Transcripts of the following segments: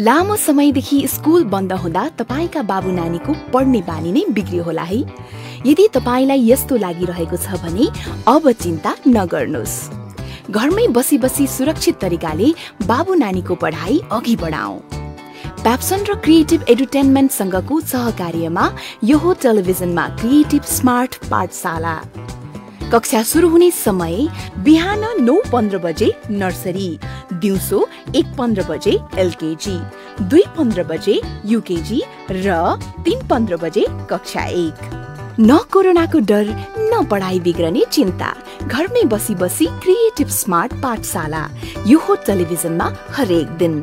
लामो समयदेखि स्कुल बन्द हुँदा तपाईँका बाबु नानीको पढ्ने बानी नै बिग्रियो होला है यदि तपाईँलाई यस्तो लागिरहेको छ भने अब चिन्ता नगर्नुहोस् घरमै बसी बसी सुरक्षित तरिकाले बाबु नानीको पढाइ अघि बढाऊ प्याप्सन र क्रिएटिभ एडुटेनमेन्टसँगको सहकार्यमा यो टेलिभिजनमा क्रिएटिभ स्मार्ट पाठशाला कक्षा सुरु हुने समय बिहान नौ पन्ध्र बजे नर्सरी दिउँसो एक पन्ध्र बजे एलकेजी दुई पन्ध्र बजे युकेजी र तिन पन्ध्र बजे कक्षा एक न कोरोनाको डर न पढाइ बिग्रने चिन्ता घरमै बसी बसी क्रिएटिभ स्मार्ट पाठशाला यो हो टेलिभिजनमा हरेक दिन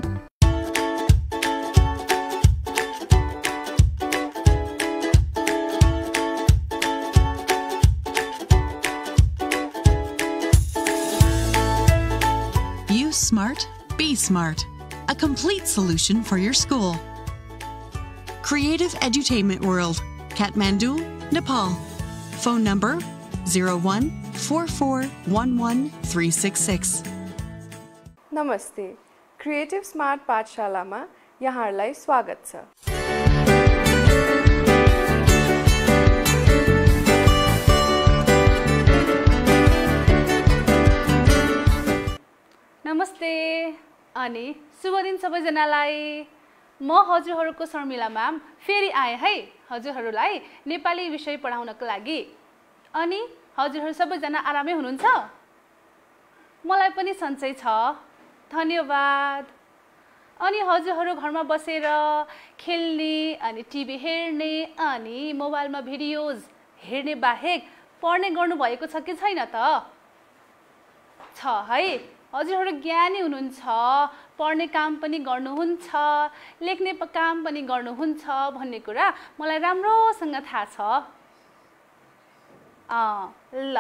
Smart, a complete solution for your school. Creative Edutainment World, Kathmandu, Nepal. Phone number 01 नमस्ते क्रिएटिभ स्मार्ट पाठशालामा यहाँहरूलाई स्वागत छ Namaste. अनि शुभ दिन सबैजनालाई म हजुरहरूको शर्मिला म्याम फेरि आएँ है हजुरहरूलाई नेपाली विषय पढाउनको लागि अनि हजुरहरू सबैजना आरामै हुनुहुन्छ मलाई पनि सन्चै छ धन्यवाद अनि हजुरहरू घरमा बसेर खेल्ने अनि टिभी हेर्ने अनि मोबाइलमा भिडियोज हेर्ने बाहेक पढ्ने गर्नुभएको छ कि छैन त छ है हजुरहरू ज्ञानी हुनुहुन्छ पढ्ने काम पनि गर्नुहुन्छ लेख्ने काम पनि गर्नुहुन्छ भन्ने कुरा मलाई राम्रोसँग थाहा छ ल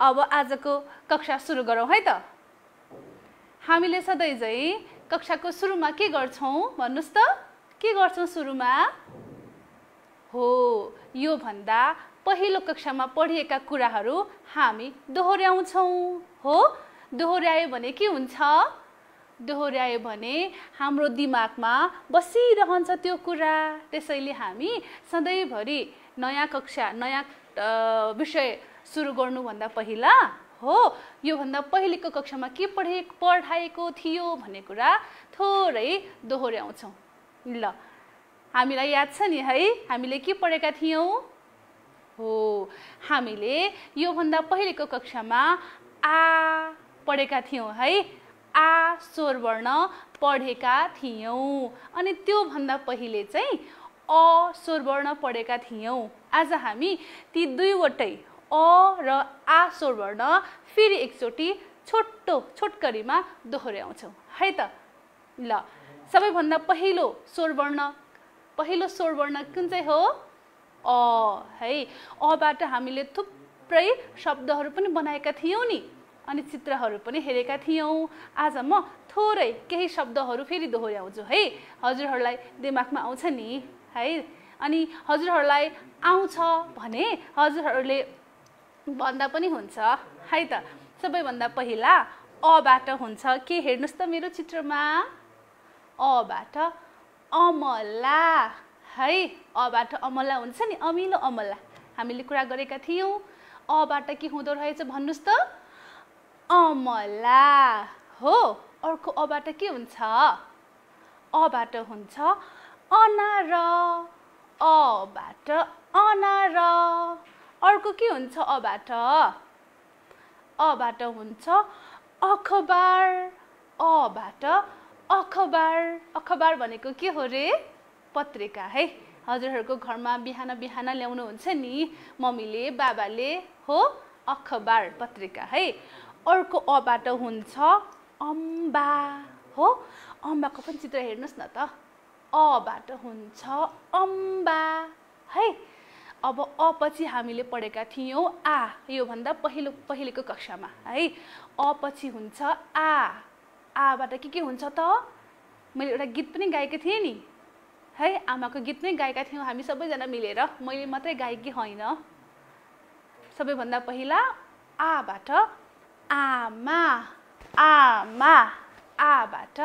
अब आजको कक्षा सुरु गरौँ है त हामीले सधैँ चाहिँ कक्षाको सुरुमा के गर्छौँ भन्नुहोस् त के गर्छौँ सुरुमा हो योभन्दा पहिलो कक्षामा पढिएका कुराहरू हामी दोहोऱ्याउँछौँ हो दोहोऱ्यायो भने के हुन्छ दोहोऱ्यायो भने हाम्रो दिमागमा बसिरहन्छ त्यो कुरा त्यसैले हामी सधैँभरि नयाँ कक्षा नयाँ विषय सुरु गर्नुभन्दा पहिला हो योभन्दा पहिलेको कक्षामा के पढे पढाएको थियो भन्ने कुरा थोरै दोहोऱ्याउँछौँ ल हामीलाई याद छ नि है हामीले के पढेका थियौँ हो हामीले योभन्दा पहिलेको कक्षामा आ पढेका थियौँ है आ स्वर वर्ण पढेका थियौँ अनि त्योभन्दा पहिले चाहिँ अ स्वर वर्ण पढेका थियौँ आज हामी ती दुईवटै अ र आ स्वर वर्ण फेरि एकचोटि छोटो छोटकरीमा दोहोऱ्याउँछौँ है त ल सबैभन्दा पहिलो स्वर वर्ण पहिलो स्वर वर्ण कुन चाहिँ हो अ है अबाट हामीले थुप्रै शब्दहरू पनि बनाएका थियौँ नि अनि चित्रहरू पनि हेरेका थियौँ आज म थोरै केही शब्दहरू फेरि दोहोऱ्याउँछु है हजुरहरूलाई दिमागमा आउँछ नि है अनि हजुरहरूलाई आउँछ भने हजुरहरूले भन्दा पनि हुन्छ है त सबैभन्दा पहिला अबाट हुन्छ के हेर्नुहोस् त मेरो चित्रमा अबाट अमला है अबाट अमला हुन्छ नि अमिलो अमला हामीले कुरा गरेका थियौँ अबाट के हुँदो रहेछ भन्नुहोस् त अमला हो अर्को अबाट के हुन्छ अबाट हुन्छ अनार अबाट अनार अर्को के हुन्छ अबाट अबाट हुन्छ अखबार अबाट अखबार अखबार भनेको के हो रे पत्रिका है हजुरहरूको घरमा बिहान बिहान ल्याउनुहुन्छ नि मम्मीले बाबाले हो अखबार पत्रिका है अर्को अबाट हुन्छ अम्बा हो अम्बाको पनि चित्र हेर्नुहोस् न त अबाट हुन्छ अम्बा है अब अ पछि हामीले पढेका थियौँ आ योभन्दा पहिलो पहिलेको कक्षामा है अ पछि हुन्छ आ आबाट के के हुन्छ त मैले एउटा गीत पनि गाएको थिएँ नि है आमाको गीत नै गाएका थियौँ हामी सबैजना मिलेर मैले मात्रै गाएकी होइन सबैभन्दा पहिला आबाट आमा आमा आबाट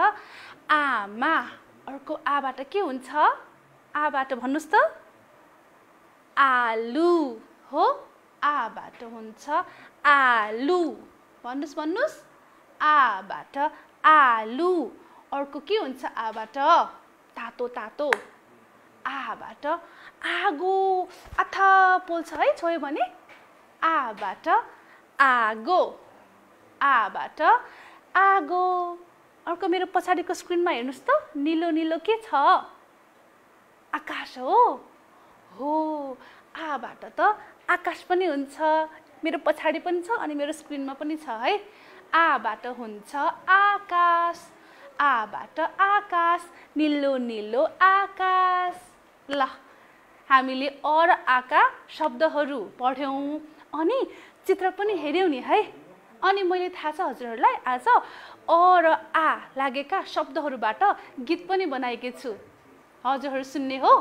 आमा अर्को आबाट के हुन्छ आबाट भन्नुहोस् त आलु हो आबाट हुन्छ आलु भन्नुहोस् भन्नुहोस् आबाट आलु अर्को के हुन्छ आबाट तातो तातो आबाट आगो अथ पोल्छ है छोयो भने आबाट आगो आबाट आगो अर्को मेरो पछाडिको स्क्रिनमा हेर्नुहोस् त निलो निलो के छ आकाश हो हो आबाट त आकाश पनि हुन्छ मेरो पछाडि पनि छ अनि मेरो स्क्रिनमा पनि छ है आबाट हुन्छ आकाश आबाट आकाश निलो निलो आकाश ल हामीले अर आका शब्दहरू पढ्यौँ अनि चित्र पनि हेऱ्यौँ नि है अनि मैले थाहा छ हजुरहरूलाई आज अ र आ लागेका शब्दहरूबाट गीत पनि बनाएकी छु हजुरहरू सुन्ने हो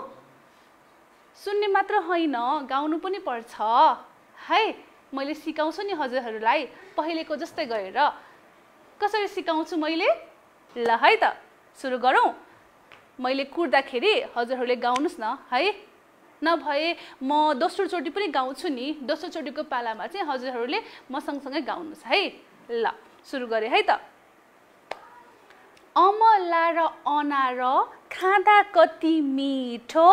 सुन्ने मात्र होइन गाउनु पनि पर्छ है मैले सिकाउँछु नि हजुरहरूलाई पहिलेको जस्तै गएर कसरी सिकाउँछु मैले ल है त सुरु गरौँ मैले कुर्दाखेरि हजुरहरूले गाउनुहोस् न है नभए म दोस्रोचोटि पनि गाउँछु नि दोस्रोचोटिको पालामा चाहिँ हजुरहरूले म सँगसँगै गाउनुहोस् है ल सुरु गरेँ है त अमला र अनार खाँदा कति मिठो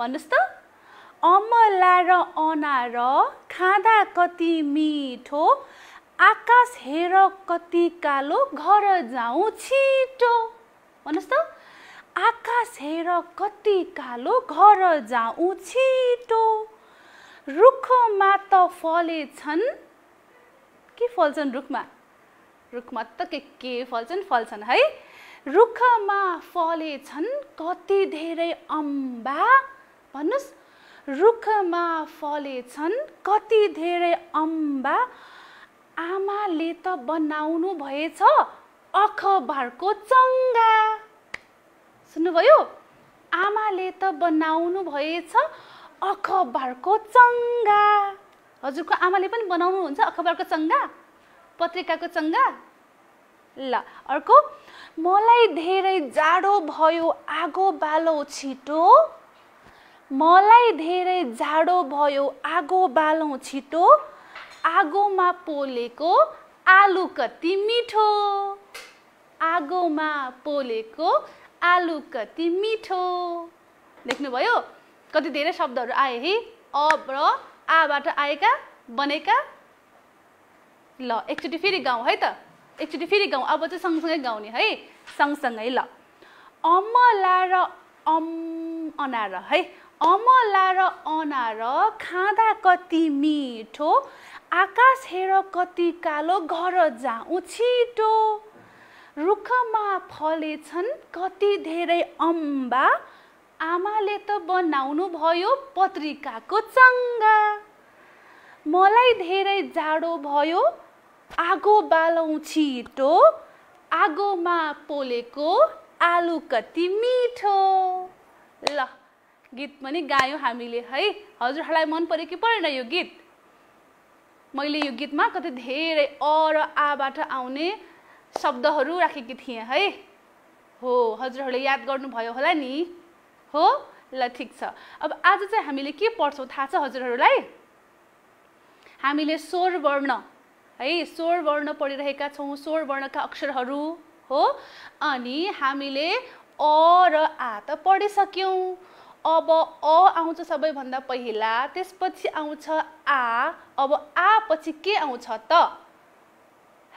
भन्नुहोस् त अमला र अनार खाँदा कति मिठो आकाश हेर कति कालो घर जाउँ छिटो भन्नुहोस् त आकाश हेर कति कालो घर जाउँ छिटो रुखमा त छन् के फल्छन् रुखमा रुखमा त के के फल्छन् फल्छन् है रुखमा छन् कति धेरै अम्बा भन्नुहोस् रुखमा छन् कति धेरै अम्बा आमाले त बनाउनु भएछ अखबारको चङ्गा सुन्नुभयो आमाले त बनाउनु भएछ अखबारको चङ्गा हजुरको आमाले पनि बनाउनुहुन्छ अखबारको चङ्गा पत्रिकाको चङ्गा ल अर्को मलाई धेरै जाडो भयो आगो बालो छिटो मलाई धेरै जाडो भयो आगो बालो छिटो आगोमा पोलेको आलु कति मिठो आगोमा पोलेको आलु कति मिठो देख्नुभयो कति धेरै शब्दहरू आए है अ र आबाट आएका बनेका ल एकचोटि फेरि गाउँ है त एकचोटि फेरि गाउँ अब चाहिँ सँगसँगै गाउने है सँगसँगै ल अमला र अम अनार है अमला र अनार खाँदा कति मिठो आकाश हेर कति कालो घर जाउँ छिटो रुखमा छन् कति धेरै अम्बा आमाले त बनाउनु भयो पत्रिकाको चङ्गा मलाई धेरै जाडो भयो आगो बालौँ छिटो आगोमा पोलेको आलु कति मिठो ल गीत पनि गायौँ हामीले है हजुरहरूलाई मन पऱ्यो कि परेन यो गीत मैले यो गीतमा कति धेरै अ र आबाट आउने शब्दहरू राखेकी थिएँ है हो हजुरहरूले याद गर्नुभयो होला नि हो ल ठिक छ अब आज चाहिँ हामीले के पढ्छौँ थाहा छ हजुरहरूलाई हामीले स्वर वर्ण है स्वर वर्ण पढिरहेका छौँ स्वर वर्णका अक्षरहरू हो अनि हामीले अ र आ त पढिसक्यौँ अब अ आउँछ सबैभन्दा पहिला त्यसपछि आउँछ आ अब आ पछि के आउँछ त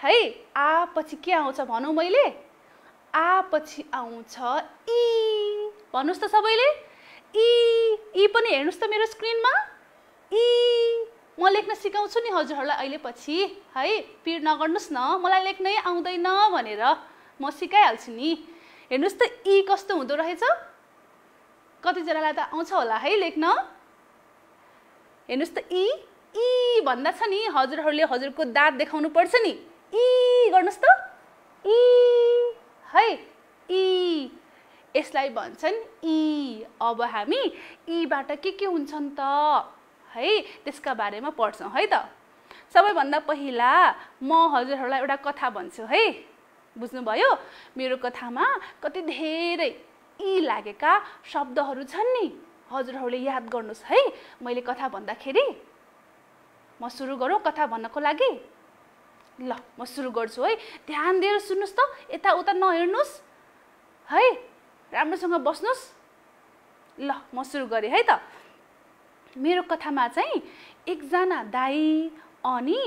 है आ पछि के आउँछ भनौँ मैले आ पछि आउँछ इ भन्नुहोस् त सबैले इ इ पनि हेर्नुहोस् त मेरो स्क्रिनमा इ म लेख्न सिकाउँछु नि हजुरहरूलाई अहिले पछि है पिर नगर्नुहोस् न मलाई लेख्नै आउँदैन भनेर म सिकाइहाल्छु नि हेर्नुहोस् त इ कस्तो हुँदो रहेछ कतिजनालाई त आउँछ होला है लेख्न हेर्नुहोस् त इ ई भन्दा छ नि हजुरहरूले हजुरको दाँत देखाउनु पर्छ नि इ e गर्नुहोस् त इ e, है इ e। यसलाई भन्छन् इ अब हामी ईबाट के के हुन्छन् त है त्यसका बारेमा पढ्छौँ है त सबैभन्दा पहिला म हजुरहरूलाई एउटा कथा भन्छु है बुझ्नुभयो मेरो कथामा कति धेरै इ लागेका शब्दहरू छन् नि हजुरहरूले याद गर्नुहोस् है मैले कथा भन्दाखेरि म सुरु गरौँ कथा भन्नको लागि ल म सुरु गर्छु है ध्यान दिएर सुन्नुहोस् त यताउता नहेर्नुहोस् है राम्रोसँग बस्नुहोस् ल म सुरु गरेँ है त मेरो कथामा चाहिँ एकजना दाई अनि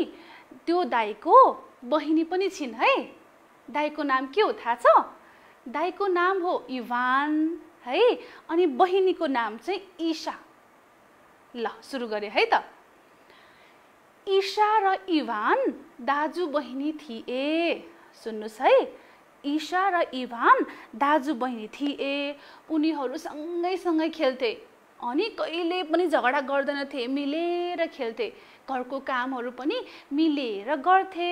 त्यो दाईको बहिनी पनि छिन् है दाईको नाम के हो थाहा छ दाईको नाम हो इभान है अनि बहिनीको नाम चाहिँ ईशा ल सुरु गरेँ है त ईशा र इभान दाजु बहिनी थिए सुन्नुहोस् है ईशा र इभान दाजु बहिनी थिए उनीहरू सँगै खेल्थे अनि कहिले पनि झगडा गर्दैनथे मिलेर खेल्थे घरको कामहरू पनि मिलेर गर्थे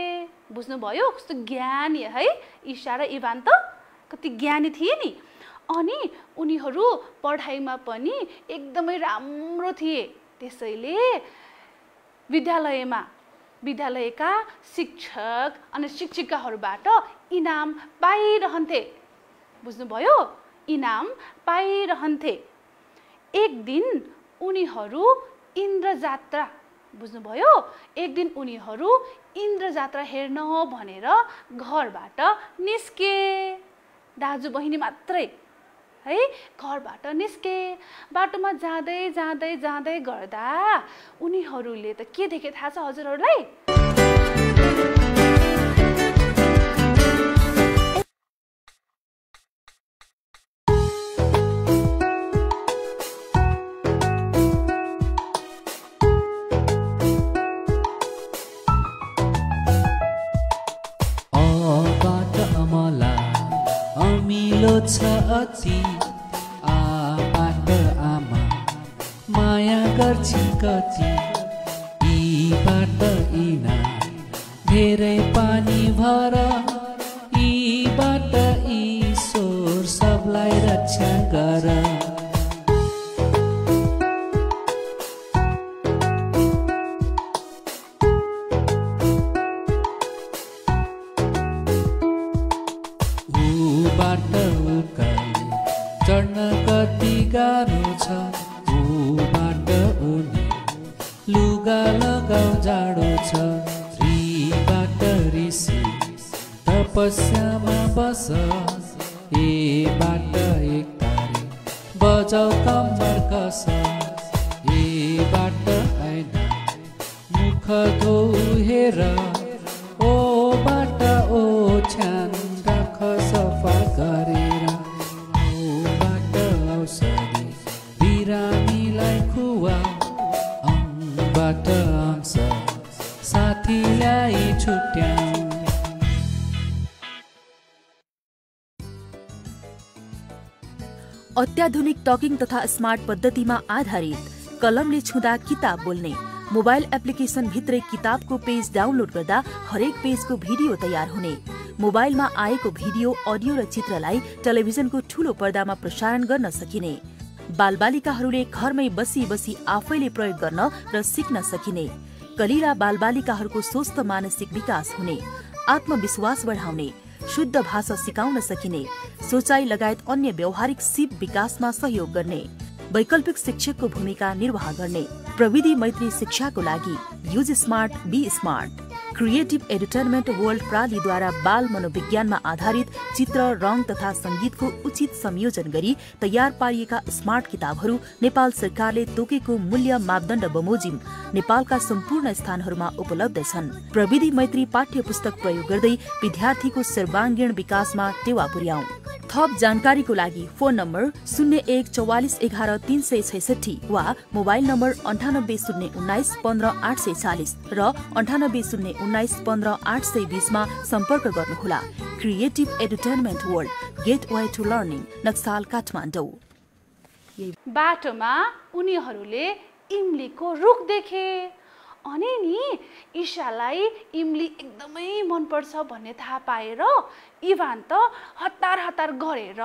बुझ्नुभयो कस्तो ज्ञानी है ईशा र इभान त कति ज्ञानी थिए नि अनि उनीहरू पढाइमा पनि एकदमै राम्रो थिए त्यसैले विद्यालयमा विद्यालयका शिक्षक अनि शिक्षिकाहरूबाट इनाम पाइरहन्थे बुझ्नुभयो इनाम पाइरहन्थे एक दिन उनीहरू इन्द्रजात्रा बुझ्नुभयो एक दिन उनीहरू इन्द्रजात्रा हेर्न भनेर घरबाट निस्के दाजु बहिनी मात्रै है घरबाट निस्के बाटोमा जाँदै जाँदै जाँदै गर्दा उनीहरूले त के देखे थाहा छ हजुरहरूलाई छ अति आमा आमा माया गर्छिन् कति यीबाट इना धेरै पानी भर यीबाट ईश्वर सबलाई रक्षा गर अत्याधुनिक टकिङ तथा स्मार्ट पद्धतिमा आधारित कलमले छुँदा किताब बोल्ने मोबाइल एप्लिकेसन भित्रै किताबको पेज डाउनलोड गर्दा हरेक पेजको भिडियो तयार हुने मोबाइलमा आएको भिडियो अडियो र चित्रलाई टेलिभिजनको ठूलो पर्दामा प्रसारण गर्न सकिने बालबालिकाहरूले घरमै बसी बसी आफैले प्रयोग गर्न र सिक्न सकिने कलिला बालबालिकाहरूको स्वस्थ मानसिक विकास हुने आत्मविश्वास बढाउने शुद्ध भाषा सिकाउन सकिने सोचाइ लगायत अन्य व्यवहारिक सिप विकासमा सहयोग गर्ने वैकल्पिक शिक्षकको भूमिका निर्वाह गर्ने प्रविधि मैत्री शिक्षाको लागि use smart be smart creative entertainment world प्रालीद्वारा बाल मनोविज्ञानमा आधारित चित्र रङ तथा संगीतको उचित संयोजन गरी तयार पारिएका स्मार्ट किताबहरू नेपाल सरकारले तोकेको मूल्य मापदण्ड बमोजिम नेपालका सम्पूर्ण स्थानहरूमा उपलब्ध छन् प्रविधि मैत्री पाठ्य पुस्तक प्रयोग गर्दै विद्यार्थीको सर्वाङ्गीण विकासमा टेवा पुर्याउ थप जानकारीको लागि फोन नम्बर शून्य एक चौवालिस एघार तिन सय छैसठी वा मोबाइल नम्बर अन्ठानब्बे शून्य उन्नाइस पन्ध्र आठ सय चालिस र अन्ठानब्बे शून्य उन्नाइस पन्ध्र आठ सय बिसमा सम्पर्क गर्नुहोला creative entertainment world gateway to learning Naxal Kathmandu बाटोमा उनीहरूले इमलीको रुख देखे अनि नि ईशालाई इमली एकदमै मनपर्छ भन्ने थाहा पाएर इभान त हतार हतार गरेर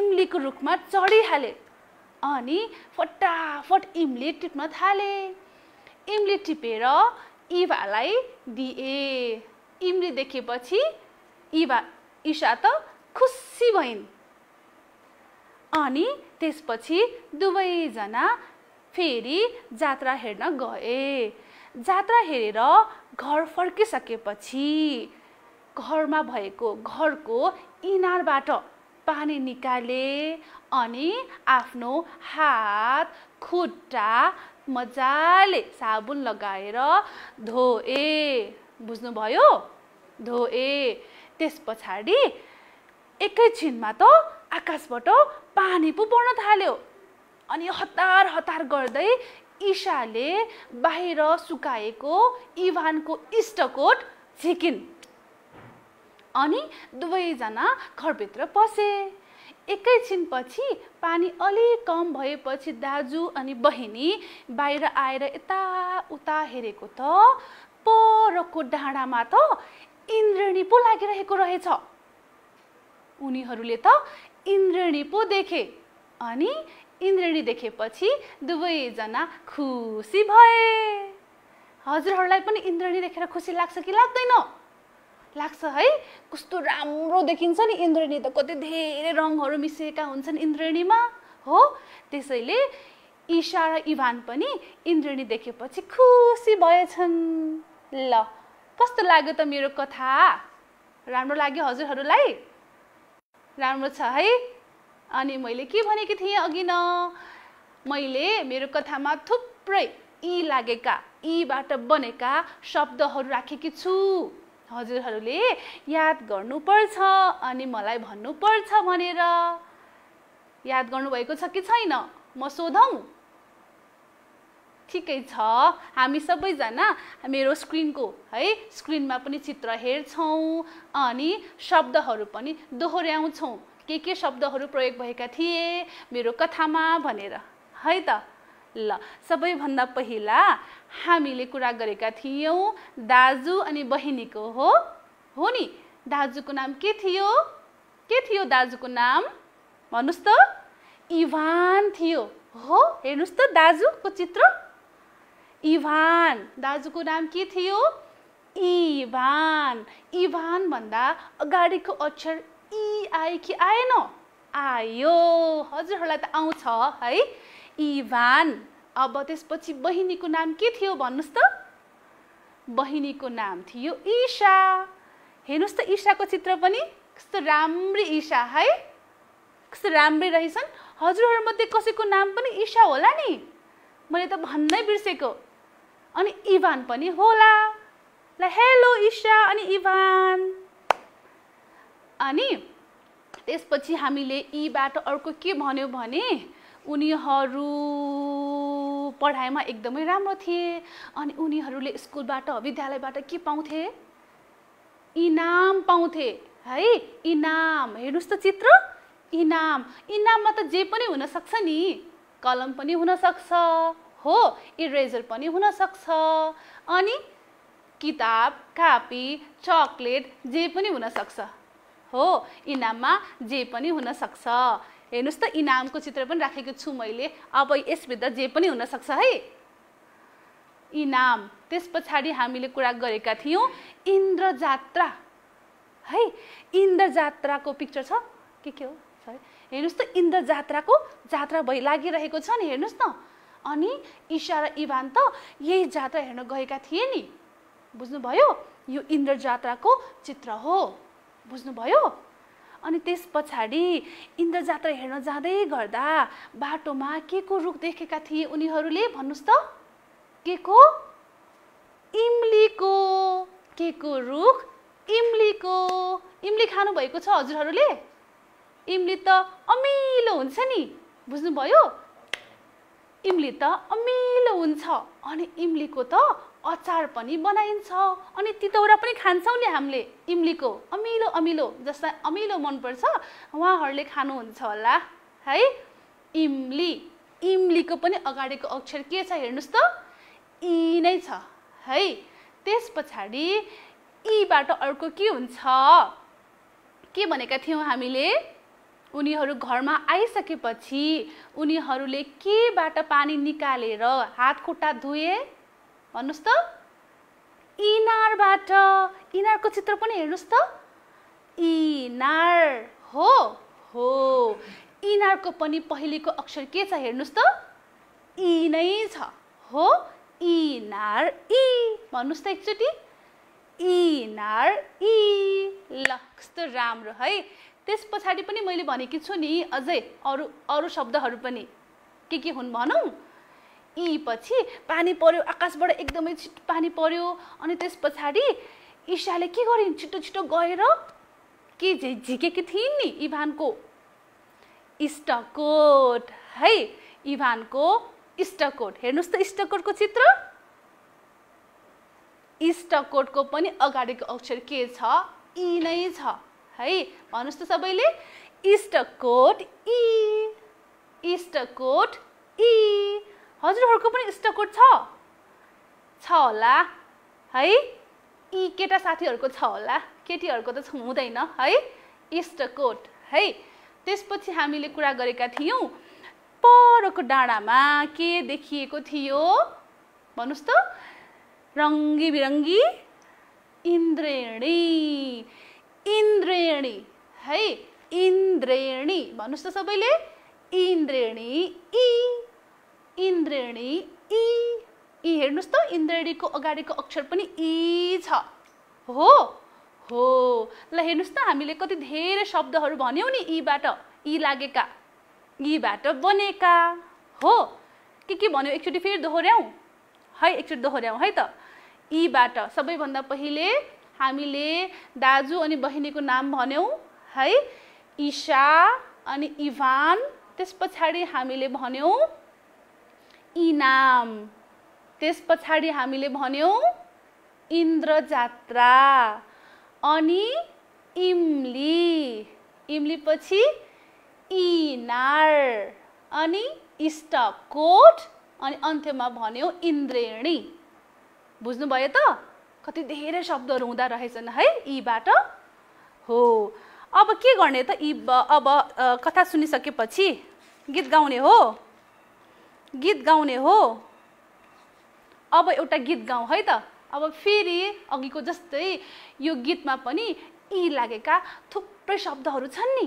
इम्लीको रुखमा चढिहाले अनि फटाफट इमली टिप्न थाले इमली टिपेर इभालाई दिए इम्री देखेपछि इभा इशा त खुसी भइन् अनि त्यसपछि दुवैजना फेरि जात्रा हेर्न गए जात्रा हेरेर घर फर्किसकेपछि घरमा भएको घरको इनारबाट पानी निकाले अनि आफ्नो हात खुट्टा मजाले साबुन लगाएर धोए बुझ्नुभयो धोए त्यस पछाडि एकैछिनमा त आकाशबाट पानी पो पर्न थाल्यो अनि हतार हतार गर्दै इशाले बाहिर सुकाएको इभानको इष्टकोट झिकिन् अनि दुवैजना घरभित्र पसे एकैछिनपछि पानी अलि कम भएपछि दाजु अनि बहिनी बाहिर आएर यताउता हेरेको त परको डाँडामा त इन्द्रणी पो लागिरहेको रहेछ उनीहरूले त इन्द्रणी पो देखे अनि इन्द्रणी देखेपछि दुवैजना खुसी भए हजुरहरूलाई पनि इन्द्रणी देखेर खुसी लाग्छ कि लाग्दैन लाग्छ है कस्तो राम्रो देखिन्छ नि इन्द्रेणी त कति धेरै रङहरू मिसिएका हुन्छन् इन्द्रेणीमा हो त्यसैले ईशा र इभान पनि इन्द्रेणी देखेपछि खुसी भएछन् ल कस्तो लाग्यो त मेरो कथा राम्रो लाग्यो हजुरहरूलाई राम्रो छ है अनि मैले के भनेकी थिएँ अघि न मैले मेरो कथामा थुप्रै यी लागेका यीबाट बनेका शब्दहरू राखेकी छु हजुरहरूले याद गर्नुपर्छ अनि मलाई भन्नुपर्छ भनेर याद गर्नुभएको छ कि छैन म सोधौँ ठिकै छ हामी सबैजना मेरो स्क्रिनको है स्क्रिनमा पनि चित्र हेर्छौँ अनि शब्दहरू पनि दोहोऱ्याउँछौँ के के शब्दहरू प्रयोग भएका थिए मेरो कथामा भनेर है त ल सबैभन्दा पहिला हामीले कुरा गरेका थियौँ दाजु अनि बहिनीको हो हो नि दाजुको नाम के थियो के थियो दाजुको नाम भन्नुहोस् त इभान थियो हो हेर्नुहोस् त दाजुको चित्र इभान दाजुको नाम के थियो इभान इभान भन्दा अगाडिको अक्षर इ आयो कि आएन आयो हजुरहरूलाई त आउँछ है इभान अब त्यसपछि बहिनीको नाम के थियो भन्नुहोस् त बहिनीको नाम थियो ईशा हेर्नुहोस् त ईशाको चित्र पनि कस्तो राम्रै ईशा है कस्तो राम्रै रहेछन् हजुरहरूमध्ये कसैको नाम पनि ईशा होला नि मैले त भन्नै बिर्सेको अनि इभान पनि होला ल हेलो ईशा अनि इभान अनि त्यसपछि हामीले यीबाट अर्को के भन्यो भने उनीहरू पढाइमा एकदमै राम्रो थिए अनि उनीहरूले स्कुलबाट विद्यालयबाट के पाउँथे इनाम पाउँथे है इनाम हेर्नुहोस् त चित्र इनाम इनाममा त जे पनि हुनसक्छ नि कलम पनि हुनसक्छ हो इरेजर पनि हुनसक्छ अनि किताब कापी चक्लेट जे पनि हुनसक्छ हो इनाममा जे पनि हुनसक्छ हेर्नुहोस् त इनामको चित्र पनि राखेको छु मैले अब यसभित्र जे पनि हुनसक्छ है इनाम त्यस पछाडि हामीले कुरा गरेका थियौँ इन्द्र जात्रा है इन्द्र जात्राको पिक्चर छ के के हो सर हेर्नुहोस् त इन्द्र जात्राको जात्रा भइ लागिरहेको छ नि हेर्नुहोस् न अनि ईशा र इभान त यही जात्रा हेर्न गएका थिए नि बुझ्नुभयो यो इन्द्र जात्राको चित्र हो बुझ्नुभयो अनि त्यस पछाडि इन्द्र जात्रा हेर्न जाँदै गर्दा बाटोमा के को रुख देखेका थिए उनीहरूले भन्नुहोस् त के को इम्लीको के को रुख इम्लीको इम्ली खानुभएको छ हजुरहरूले इम्ली त अमिलो हुन्छ नि बुझ्नुभयो इम्ली त अमिलो हुन्छ अनि इम्लीको त अचार पनि बनाइन्छ अनि तितौरा पनि खान्छौँ नि हामीले इम्लीको अमिलो अमिलो जसलाई अमिलो मनपर्छ उहाँहरूले खानुहुन्छ होला है इम्ली इम्लीको पनि अगाडिको अक्षर के छ हेर्नुहोस् त इ नै छ है त्यस पछाडि यीबाट अर्को के हुन्छ के भनेका थियौँ हामीले उनीहरू घरमा आइसकेपछि उनीहरूले केबाट पानी निकालेर हात खुट्टा धोए भन्नुहोस् त इनारबाट इनारको चित्र पनि हेर्नुहोस् त इनार हो हो इनारको पनि पहिलेको अक्षर के छ हेर्नुहोस् त इ नै छ हो इनार इ भन्नुहोस् त एकचोटि इनार इ ल कस्तो राम्रो है त्यस पछाडि पनि मैले भनेकी छु नि अझै अरू अरू शब्दहरू पनि के के हुन् भनौँ पछि पानी पर्यो आकाशबाट एकदमै छिटो पानी पर्यो अनि त्यस पछाडि इसाले के गरिन् छिटो छिटो गएर के झे झिकेकी थिइन् नि इभानको इष्टकोट है इभानको इष्टकोट हेर्नुहोस् त इष्टकोटको चित्र इष्टकोटको पनि अगाडिको अक्षर के छ इ नै छ है भन्नुहोस् त सबैले इष्टकोट इ इष्टकोट इ हजुरहरूको पनि इष्टकोट छ छ होला है यी केटा साथीहरूको छ होला केटीहरूको त हुँदैन है इष्टकोट है त्यसपछि हामीले कुरा गरेका थियौँ परको डाँडामा के देखिएको थियो भन्नुहोस् त रङ्गी बिरङ्गी इन्द्रेणी इन्द्रेणी है इन्द्रेणी भन्नुहोस् त सबैले इन्द्रेणी इ इन्द्रेणी ई इ हेर्नुहोस् त इन्द्रेणीको अगाडिको अक्षर पनि इ छ हो हो ल हेर्नुहोस् त हामीले कति धेरै शब्दहरू भन्यौँ नि यीबाट यी लागेका यीबाट बनेका हो के के भन्यो एकचोटि फेरि दोहोऱ्याउँ है एकचोटि दोहोऱ्याउँ है त यीबाट सबैभन्दा पहिले हामीले दाजु अनि बहिनीको नाम भन्यौँ है इशा अनि इभान त्यस पछाडि हामीले भन्यौँ इनाम त्यस पछाडि हामीले भन्यौँ इन्द्रजात्रा अनि इम्ली इम्ली पछि इनार अनि इष्टकोट अनि अन्त्यमा भन्यौँ इन्द्रेणी बुझ्नुभयो त कति धेरै शब्दहरू हुँदा रहेछन् है यीबाट हो अब के गर्ने त यी अब कथा सुनिसकेपछि गीत गाउने हो गीत गाउने हो अब एउटा गीत गाउँ है त अब फेरि अघिको जस्तै यो गीतमा पनि यी लागेका थुप्रै शब्दहरू छन् नि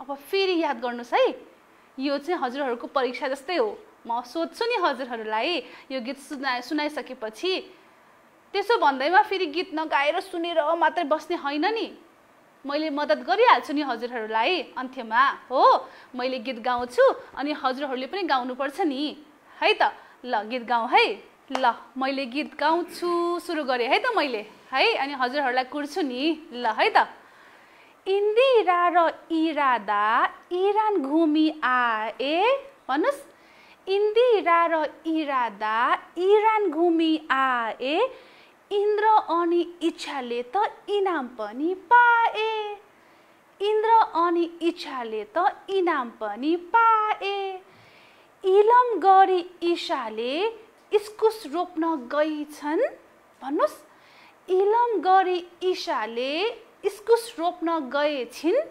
अब फेरि याद गर्नुहोस् है यो चाहिँ हजुरहरूको परीक्षा जस्तै हो म सोध्छु नि हजुरहरूलाई यो गीत सुना सुनाइसकेपछि त्यसो भन्दैमा फेरि गीत नगाएर सुनेर मात्रै बस्ने होइन नि मैले मद्दत गरिहाल्छु नि हजुरहरूलाई अन्त्यमा हो मैले गीत गाउँछु अनि हजुरहरूले पनि गाउनुपर्छ नि है त ल गीत गाउँ है ल मैले गीत गाउँछु सुरु गरेँ है त मैले है अनि हजुरहरूलाई कुर्छु नि ल है त इन्दिरा र इरादा इरान घुमी आए भन्नुहोस् इन्दिरा र इरादा इरान घुमी आए इन्द्र अनि इच्छाले त इनाम पनि पाए इन्द्र अनि इच्छाले त इनाम पनि पाए इलम गरी इशाले इस्कुस रोप्न गइछन् भन्नुहोस् इलम गरी ईशाले इस्कुस रोप्न गएछिन्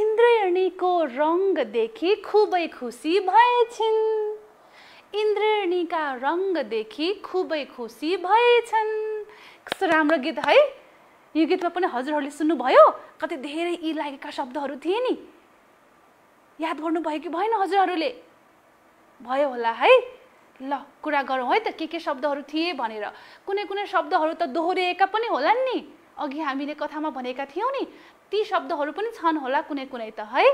इन्द्रणीको रङ्गदेखि खुबै खुसी भएछिन् इन्द्रणीका रङ्गदेखि खुबै खुसी भएछन् कस्तो राम्रो गीत है यो गीतमा पनि हजुरहरूले सुन्नुभयो कति धेरै यी लागेका शब्दहरू थिए नि याद गर्नुभयो कि भएन हजुरहरूले भयो होला है ल कुरा गरौँ है त के के शब्दहरू थिए भनेर कुनै कुनै शब्दहरू त दोहोरिएका पनि होला नि अघि हामीले कथामा भनेका थियौँ नि ती शब्दहरू पनि छन् होला कुनै कुनै त है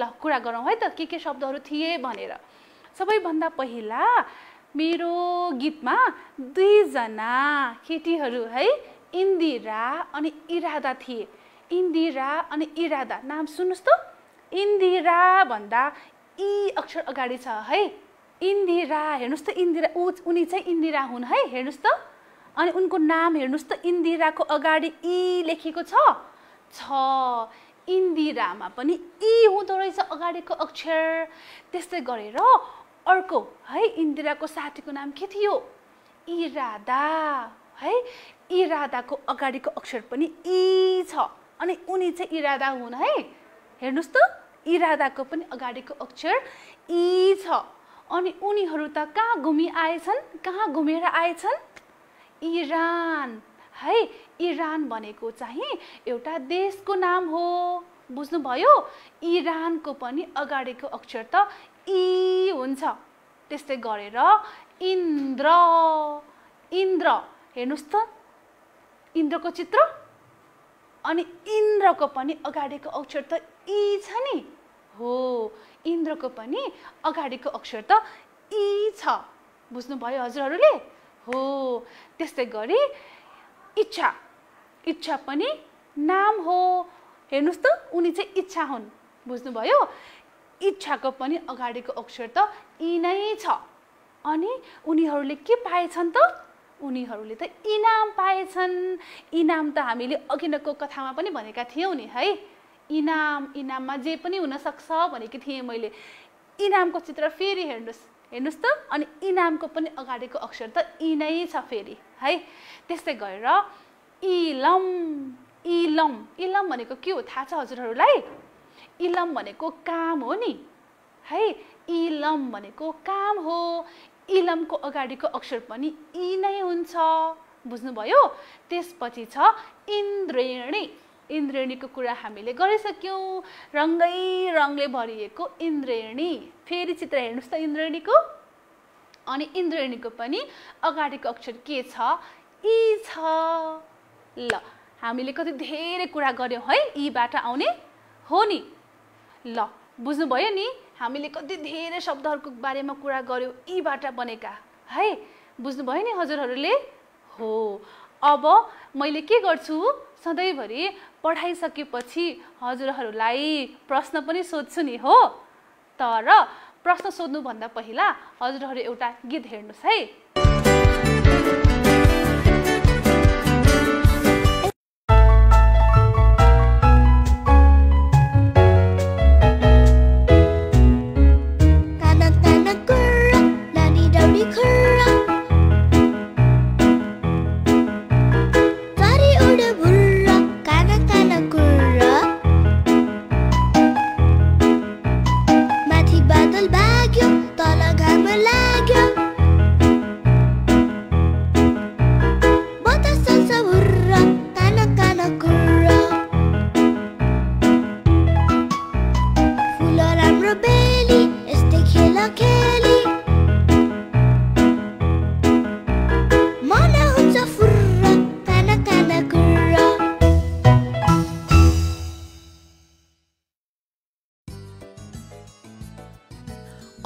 ल कुरा गरौँ है त के के शब्दहरू थिए भनेर सबैभन्दा पहिला मेरो गीतमा दुईजना केटीहरू है इन्दिरा अनि इरादा थिए इन्दिरा अनि इरादा नाम सुन्नुहोस् त इन्दिरा भन्दा इ अक्षर अगाडि छ है इन्दिरा हेर्नुहोस् त इन्दिरा ऊ उनी चाहिँ इन्दिरा हुन् है हेर्नुहोस् त अनि उनको नाम हेर्नुहोस् त इन्दिराको अगाडि इ लेखेको छ छ इन्दिरामा पनि इ हुँदो रहेछ अगाडिको अक्षर त्यस्तै गरेर अर्को है इन्दिराको साथीको नाम के थियो इरादा है इरादाको अगाडिको अक्षर पनि इ छ अनि उनी चाहिँ इरादा हुन् है हेर्नुहोस् त इरादाको पनि अगाडिको अक्षर इ छ अनि उनीहरू त कहाँ घुमिआएछन् कहाँ घुमेर आएछन् इरान है इरान भनेको चाहिँ एउटा देशको नाम हो बुझ्नुभयो इरानको पनि अगाडिको अक्षर त ई हुन्छ त्यस्तै गरेर इन्द्र इन्द्र हेर्नुहोस् त इन्द्रको चित्र अनि इन्द्रको पनि अगाडिको अक्षर त ई छ नि हो इन्द्रको पनि अगाडिको अक्षर त ई छ बुझ्नुभयो हजुरहरूले हो त्यस्तै गरी इच्छा इच्छा पनि नाम हो हेर्नुहोस् त उनी चाहिँ इच्छा हुन् बुझ्नुभयो इच्छाको पनि अगाडिको अक्षर त इ नै छ अनि उनीहरूले के पाएछन् त उनीहरूले त इनाम पाएछन् इनाम त हामीले नको कथामा पनि भनेका थियौँ नि है इनाम इनाममा जे पनि हुनसक्छ भनेकी थिएँ मैले इनामको चित्र फेरि हेर्नुहोस् हेर्नुहोस् त अनि इनामको पनि अगाडिको अक्षर त इ नै छ फेरि है त्यस्तै गएर इलम इलम इलम भनेको के हो थाहा छ हजुरहरूलाई इलम भनेको काम हो नि है इलम भनेको काम हो इलमको अगाडिको अक्षर पनि इ नै हुन्छ बुझ्नुभयो त्यसपछि छ इन्द्रेणी इन्द्रेणीको कुरा हामीले गरिसक्यौँ रङ्गै रङले भरिएको इन्द्रेणी फेरि चित्र हेर्नुहोस् त इन्द्रेणीको अनि इन्द्रेणीको पनि अगाडिको अक्षर के छ इ छ ल हामीले कति धेरै कुरा गऱ्यौँ है यीबाट आउने हो नि ल बुझ्नुभयो नि हामीले कति धेरै शब्दहरूको बारेमा कुरा गऱ्यौँ यीबाट बनेका है बुझ्नुभयो नि हजुरहरूले हो अब मैले के गर्छु सधैँभरि पढाइसकेपछि हजुरहरूलाई प्रश्न पनि सोध्छु नि हो तर प्रश्न सोध्नुभन्दा पहिला हजुरहरू एउटा गीत हेर्नुहोस् है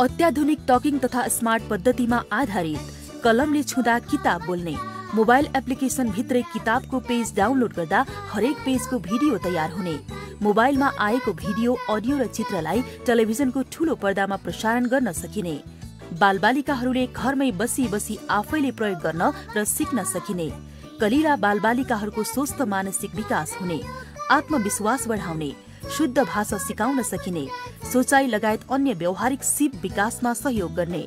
अत्याधुनिक टकिङ तथा स्मार्ट पद्धतिमा आधारित कलमले छुँदा किताब बोल्ने मोबाइल भित्रै किताबको पेज डाउनलोड गर्दा हरेक पेजको भिडियो तयार हुने मोबाइलमा आएको भिडियो अडियो र चित्रलाई टेलिभिजनको ठूलो पर्दामा प्रसारण गर्न सकिने बालबालिकाहरूले घरमै बसी बसी आफैले प्रयोग गर्न र सिक्न सकिने कलिला बालबालिकाहरूको स्वस्थ मानसिक विकास हुने आत्मविश्वास बढाउने शुद्ध भाषा सिकाउन सकिने सोचाइ लगायत अन्य व्यवहारिक सिप विकासमा सहयोग गर्ने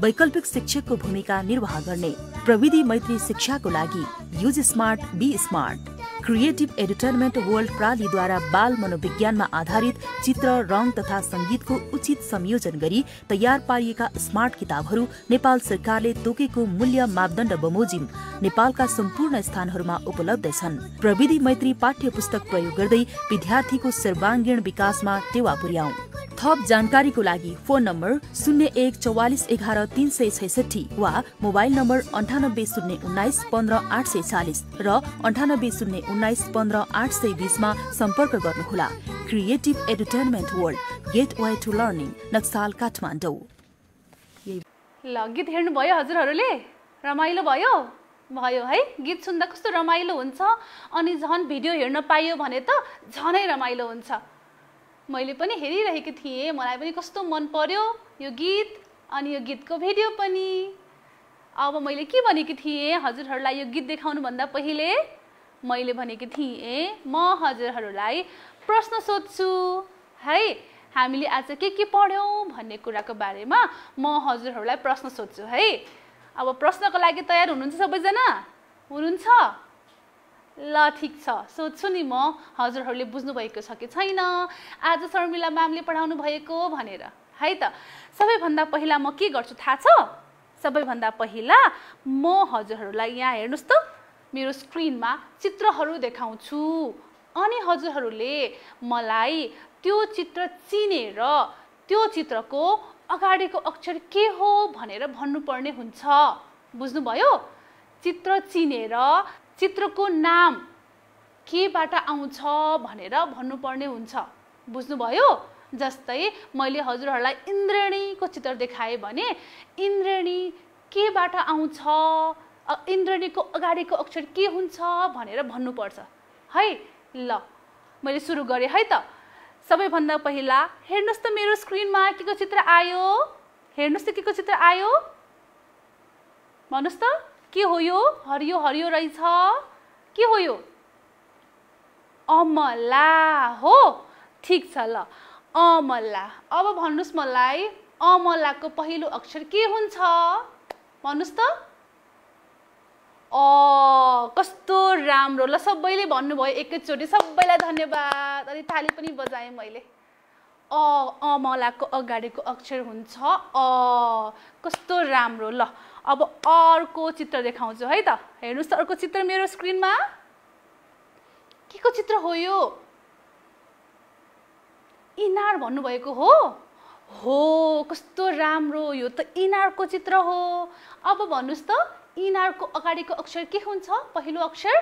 वैकल्पिक शिक्षकको भूमिका निर्वाह गर्ने प्रविधि मैत्री शिक्षाको लागि use smart be smart creative entertainment world प्रालीद्वारा बाल मनोविज्ञानमा आधारित चित्र रङ तथा संगीतको उचित संयोजन गरी तयार पारिएका स्मार्ट किताबहरू नेपाल सरकारले तोकेको मूल्य मापदण्ड बमोजिम नेपालका सम्पूर्ण स्थानहरूमा उपलब्ध छन् प्रविधि मैत्री पाठ्य पुस्तक प्रयोग गर्दै विद्यार्थीको सर्वाङ्गीण विकासमा टेवा पुर्याउ थप जानकारीको लागि फोन नम्बर शून्य एक चौवालिस एघार तिन सय छैसठी वा मोबाइल नम्बर अन्ठानब्बे शून्य उन्नाइस पन्ध्र आठ सय चालिस र अन्ठानब्बे शून्य उन्नाइस पन्ध्र आठ सय बिसमा सम्पर्क गर्नुहोला creative entertainment world gateway to learning Naxal Kathmandu ल गीत हेर्नुभयो हजुरहरूले रमाइलो भयो भयो है गीत सुन्दा कस्तो रमाइलो हुन्छ अनि झन् भिडियो हेर्न पाइयो भने त झनै रमाइलो हुन्छ मैले पनि हेरिरहेको थिएँ मलाई पनि कस्तो मन पर्यो यो गीत अनि यो गीतको भिडियो पनि अब मैले के भनेको थिएँ हजुरहरूलाई यो गीत देखाउनुभन्दा पहिले मैले भनेकी थिएँ म हजुरहरूलाई प्रश्न सोध्छु है हामीले आज के के पढ्यौँ भन्ने कुराको बारेमा म हजुरहरूलाई प्रश्न सोध्छु है अब प्रश्नको लागि तयार हुनुहुन्छ सबैजना हुनुहुन्छ ल ठिक छ सोध्छु नि म हजुरहरूले बुझ्नुभएको छ कि छैन आज शर्मिला म्यामले पढाउनु भएको भनेर है त सबैभन्दा पहिला म के गर्छु थाहा छ सबैभन्दा पहिला म हजुरहरूलाई यहाँ हेर्नुहोस् त मेरो स्क्रिनमा चित्रहरू देखाउँछु अनि हजुरहरूले मलाई त्यो चित्र चिनेर त्यो चित्रको अगाडिको अक्षर के हो भनेर भन्नुपर्ने हुन्छ बुझ्नुभयो चित्र चिनेर चित्रको नाम केबाट आउँछ भनेर भन्नुपर्ने हुन्छ बुझ्नुभयो जस्तै मैले हजुरहरूलाई इन्द्रेणीको चित्र देखाएँ भने इन्द्रेणी केबाट आउँछ इन्द्रणीको अगाडिको अक्षर के हुन्छ भनेर भन्नुपर्छ है ल मैले सुरु गरेँ है त सबैभन्दा पहिला हेर्नुहोस् त मेरो स्क्रिनमा के को चित्र आयो हेर्नुहोस् त के को चित्र आयो भन्नुहोस् त के हो यो हरियो हरियो रहेछ के हो यो अमला हो ठिक छ ल अमला अब भन्नुहोस् मलाई अमलाको पहिलो अक्षर के हुन्छ भन्नुहोस् त अ कस्तो राम्रो ल सबैले भन्नुभयो एकैचोटि सबैलाई धन्यवाद अनि ताली पनि बजाएँ मैले अ अमलाको अगाडिको अक्षर हुन्छ अ कस्तो राम्रो ल अब अर्को चित्र देखाउँछु है त हेर्नुहोस् त अर्को चित्र मेरो स्क्रिनमा के को चित्र हो यो इनार भन्नुभएको हो हो कस्तो राम्रो यो त इनारको चित्र हो अब भन्नुहोस् त इनारको अगाडिको अक्षर के हुन्छ पहिलो अक्षर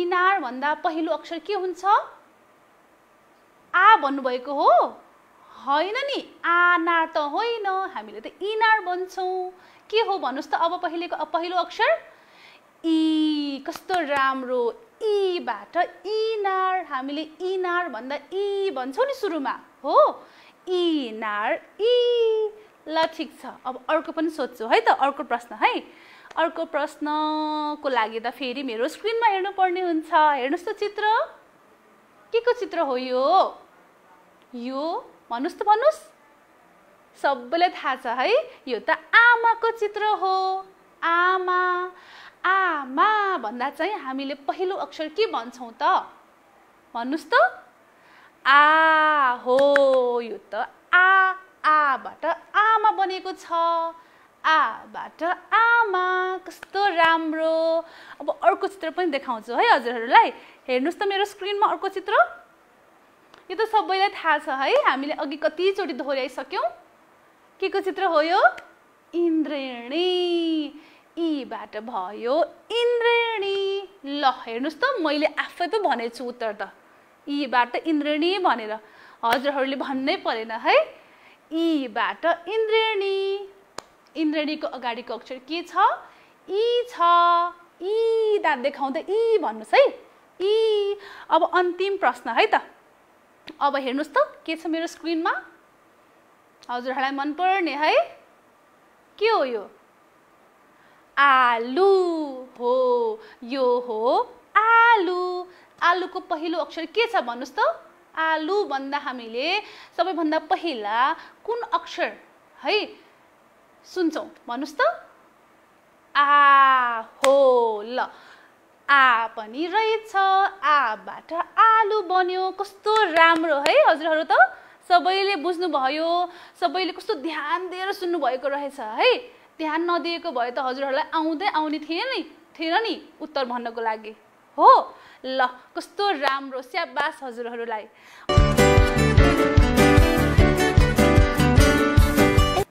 इनार भन्दा पहिलो अक्षर के हुन्छ आ भन्नुभएको हो होइन नि आनार त होइन हामीले त इनार भन्छौँ के हो भन्नुहोस् त अब पहिलेको पहिलो अक्षर इ कस्तो राम्रो बाट इनार हामीले इनार भन्दा इ भन्छौँ नि सुरुमा हो इनार इ ल ठिक छ अब अर्को पनि सोध्छु है त अर्को प्रश्न है अर्को प्रश्नको लागि त फेरि मेरो स्क्रिनमा हेर्नुपर्ने हुन्छ हेर्नुहोस् त चित्र के को चित्र हो यो यो भन्नुहोस् त भन्नुहोस् सबैलाई थाहा छ है यो त आमाको चित्र हो आमा आमा भन्दा चाहिँ हामीले पहिलो अक्षर के भन्छौँ त भन्नुहोस् त आ हो यो त आ आबाट आमा बनेको छ आबाट आमा कस्तो राम्रो अब अर्को चित्र पनि देखाउँछु है हजुरहरूलाई हेर्नुहोस् त मेरो स्क्रिनमा अर्को चित्र यो त सबैलाई थाहा छ है हामीले अघि कतिचोटि दोहोऱ्याइसक्यौँ के को चित्र हो यो इन्द्रेणी यीबाट भयो इन्द्रेणी ल हेर्नुहोस् त मैले आफै पो भनेछु उत्तर त यीबाट इन्द्रेणी भनेर हजुरहरूले भन्नै परेन है यीबाट इन्द्रेणी इन्द्रणीको अगाडिको अक्षर के छ इ छ इ दाँत देखाउँदा इ भन्नुहोस् है इ अब अन्तिम प्रश्न है त अब हेर्नुहोस् त के छ मेरो स्क्रिनमा हजुरहरूलाई मनपर्ने है के हो यो आलु हो यो हो आलु आलुको पहिलो अक्षर के छ भन्नुहोस् त आलु भन्दा हामीले सबैभन्दा पहिला कुन अक्षर है सुन्छौँ भन्नुहोस् त आ हो ल आ पनि रहेछ आबाट आलु बन्यो कस्तो राम्रो है हजुरहरू त सबैले बुझ्नुभयो सबैले कस्तो ध्यान दिएर सुन्नुभएको रहेछ है ध्यान नदिएको भए त हजुरहरूलाई आउँदै आउने थिएन नि थिएन नि उत्तर भन्नको लागि हो ल कस्तो राम्रो स्याबास हजुरहरूलाई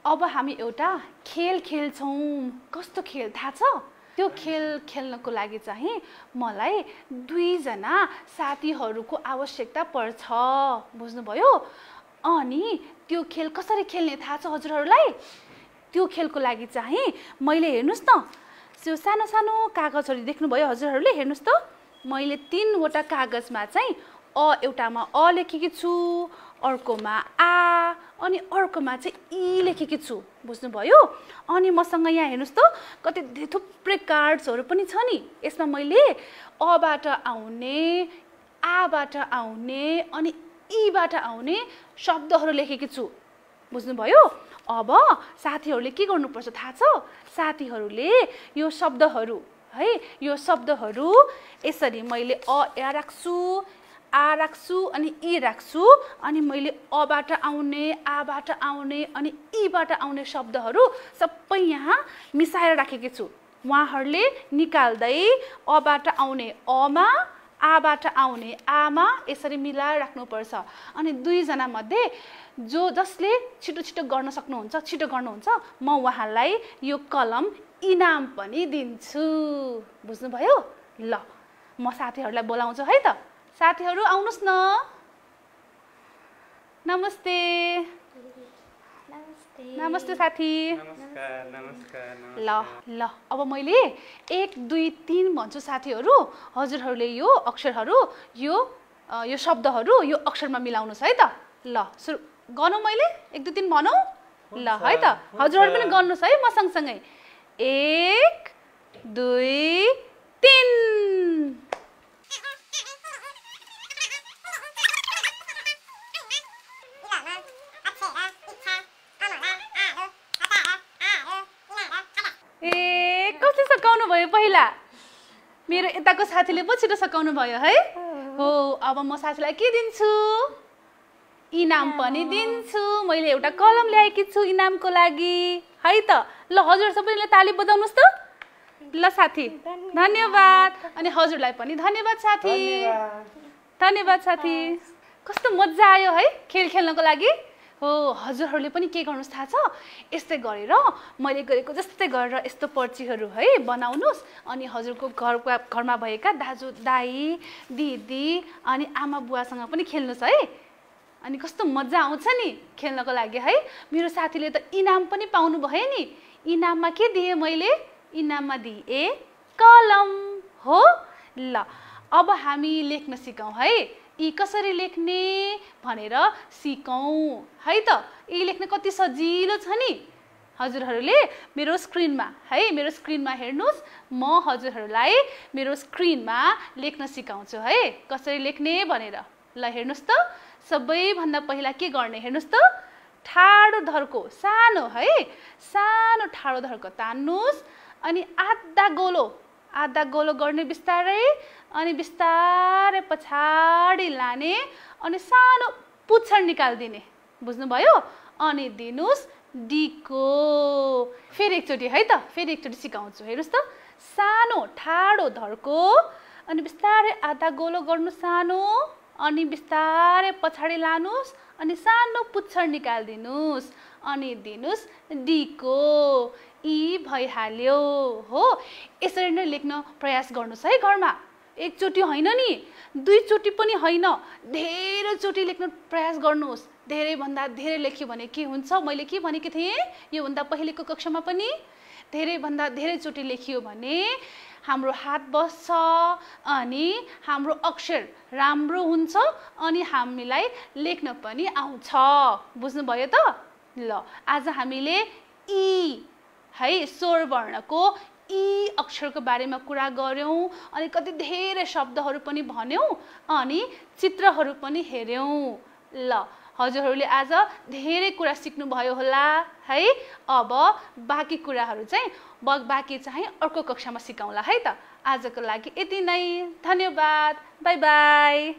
अब हामी एउटा खेल खेल्छौँ कस्तो खेल थाहा छ त्यो खेल खेल्नको लागि चाहिँ मलाई दुईजना साथीहरूको आवश्यकता पर्छ बुझ्नुभयो अनि त्यो खेल कसरी खेल्ने थाहा छ हजुरहरूलाई त्यो खेलको लागि चाहिँ मैले हेर्नुहोस् न त्यो सानो सानो कागजहरू देख्नुभयो हजुरहरूले हेर्नुहोस् त मैले तिनवटा कागजमा चाहिँ अ एउटामा अ लेखेकी छु अर्कोमा आ अनि अर्कोमा चाहिँ इ लेखेकी छु बुझ्नुभयो अनि मसँग यहाँ हेर्नुहोस् त कति थुप्रै कार्ड्सहरू पनि छ नि यसमा मैले अबाट आउने आबाट आउने अनि यीबाट आउने शब्दहरू लेखेकी छु बुझ्नुभयो अब साथीहरूले के गर्नुपर्छ थाहा छ साथीहरूले यो शब्दहरू है यो शब्दहरू यसरी मैले अ या राख्छु आ राख्छु अनि इ राख्छु अनि मैले अबाट आउने आबाट आउने अनि यीबाट आउने शब्दहरू सबै यहाँ मिसाएर राखेकी छु उहाँहरूले निकाल्दै अबाट आउने अमा आबाट आउने आमा यसरी मिलाएर राख्नुपर्छ अनि दुईजना मध्ये जो जसले छिटो छिटो गर्न सक्नुहुन्छ छिटो गर्नुहुन्छ म उहाँलाई यो कलम इनाम पनि दिन्छु बुझ्नुभयो ल म साथीहरूलाई बोलाउँछु है त साथीहरू आउनुहोस् न नमस्ते नमस्ते साथी ल ल अब मैले एक दुई तिन भन्छु साथीहरू हजुरहरूले यो अक्षरहरू यो यो शब्दहरू यो अक्षरमा मिलाउनुहोस् है त ल सुरु गनौँ मैले एक दुई तिन भनौँ ल है त हजुरहरू पनि गर्नुहोस् है म सँगसँगै एक दुई तिन भयो पहिला मेरो यताको साथीले पो छिटो सकाउनु भयो है हो अब म साथीलाई के दिन्छु इनाम पनि दिन्छु मैले एउटा कलम ल्याएकी छु इनामको लागि है त ल हजुर सबैले ताली बजाउनुहोस् त ल साथी धन्यवाद अनि हजुरलाई पनि धन्यवाद साथी धन्यवाद साथी कस्तो मजा आयो है खेल खेल्नको लागि भएको हजुरहरूले पनि के गर्नुहोस् थाहा छ यस्तै गरेर मैले गरेको जस्तै गरेर यस्तो पर्चीहरू है बनाउनुहोस् अनि हजुरको घरको घरमा भएका दाजु दाई दिदी अनि आमा बुवासँग पनि खेल्नुहोस् है अनि कस्तो मजा आउँछ नि खेल्नको लागि है मेरो साथीले त इनाम पनि पाउनु भयो नि इनाममा के दिएँ मैले इनाममा दिएँ कलम हो ल अब हामी लेख्न सिकौँ है यी कसरी लेख्ने भनेर सिकौँ है त यी लेख्न कति सजिलो छ नि हजुरहरूले मेरो स्क्रिनमा है मेरो स्क्रिनमा हेर्नुहोस् म हजुरहरूलाई मेरो स्क्रिनमा लेख्न सिकाउँछु है कसरी लेख्ने भनेर ल हेर्नुहोस् त सबैभन्दा पहिला के गर्ने हेर्नुहोस् त ठाडो धर्को सानो है सानो ठाडो धर्को तान्नुहोस् अनि आधा गोलो आधा गोलो गर्ने बिस्तारै अनि बिस्तारै पछाडि लाने अनि सानो पुच्छर निकालिदिने बुझ्नुभयो अनि दिनुहोस् डीको फेरि एकचोटि है त फेरि एकचोटि सिकाउँछु हेर्नुहोस् त सानो ठाडो धर्को अनि बिस्तारै आधा गोलो गर्नु सानो अनि बिस्तारै पछाडि लानुहोस् अनि सानो पुच्छर निकालिदिनुहोस् अनि दिनुहोस् डीको यी भइहाल्यो हो यसरी नै लेख्न प्रयास गर्नुहोस् है घरमा एकचोटि होइन नि दुईचोटि पनि होइन धेरैचोटि लेख्नु प्रयास गर्नुहोस् धेरैभन्दा धेरै लेख्यो भने के हुन्छ मैले के भनेको थिएँ योभन्दा पहिलेको कक्षामा पनि धेरैभन्दा धेरैचोटि लेखियो भने हाम्रो हात बस्छ अनि हाम्रो अक्षर राम्रो हुन्छ अनि हामीलाई लेख्न पनि आउँछ बुझ्नुभयो त ल आज हामीले ई है स्वर वर्णको यी अक्षरको बारेमा कुरा गऱ्यौँ अनि कति धेरै शब्दहरू पनि भन्यौँ अनि चित्रहरू पनि हेऱ्यौँ ल हजुरहरूले आज धेरै कुरा सिक्नुभयो होला है अब बाँकी कुराहरू चाहिँ ब बाँकी चाहिँ अर्को कक्षामा सिकाउँला है त आजको लागि यति नै धन्यवाद bye bye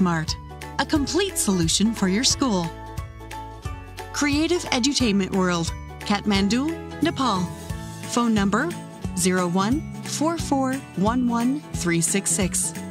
Smart, a complete solution for your school. Creative Edutainment World, Kathmandu, Nepal. Phone number 01 4411